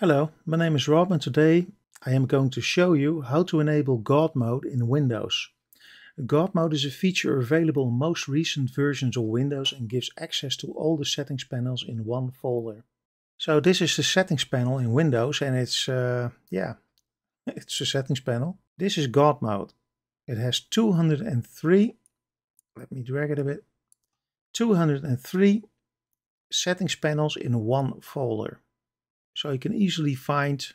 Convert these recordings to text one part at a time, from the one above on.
Hello, my name is Rob and today I am going to show you how to enable God mode in Windows. God mode is a feature available in most recent versions of Windows and gives access to all the settings panels in one folder. So this is the settings panel in Windows and it's, uh, yeah, it's the settings panel. This is God mode. It has 203, let me drag it a bit, 203 settings panels in one folder so you can easily find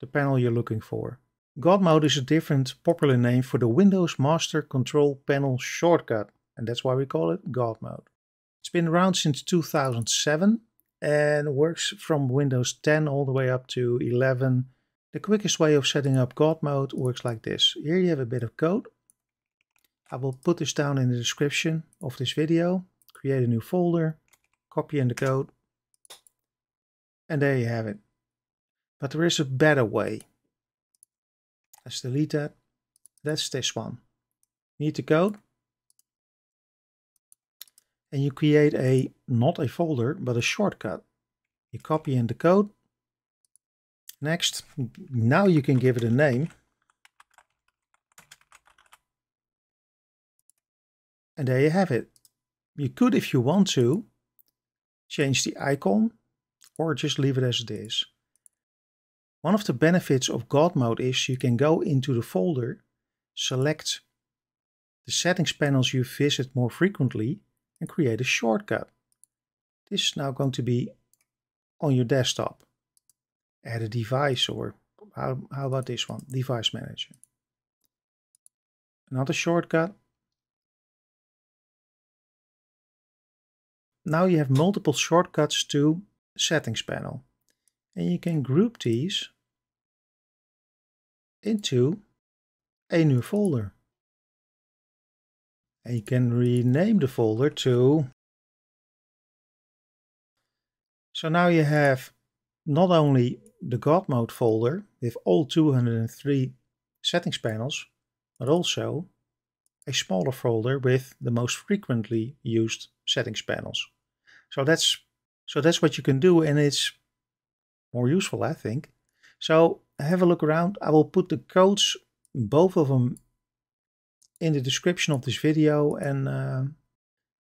the panel you're looking for. God mode is a different popular name for the Windows Master Control Panel shortcut, and that's why we call it God mode. It's been around since 2007 and works from Windows 10 all the way up to 11. The quickest way of setting up God mode works like this. Here you have a bit of code. I will put this down in the description of this video, create a new folder, copy in the code, and there you have it. But there is a better way. Let's delete that. That's this one. You need to go. And you create a, not a folder, but a shortcut. You copy in the code. Next, now you can give it a name. And there you have it. You could, if you want to, change the icon or just leave it as it is. One of the benefits of God mode is you can go into the folder, select the settings panels you visit more frequently and create a shortcut. This is now going to be on your desktop. Add a device or how, how about this one, device manager. Another shortcut. Now you have multiple shortcuts to settings panel. And you can group these into a new folder. And you can rename the folder to... So now you have not only the God mode folder with all 203 settings panels, but also a smaller folder with the most frequently used settings panels. So that's so that's what you can do and it's more useful, I think. So have a look around. I will put the codes, both of them, in the description of this video. And uh,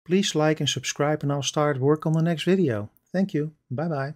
please like and subscribe and I'll start work on the next video. Thank you. Bye-bye.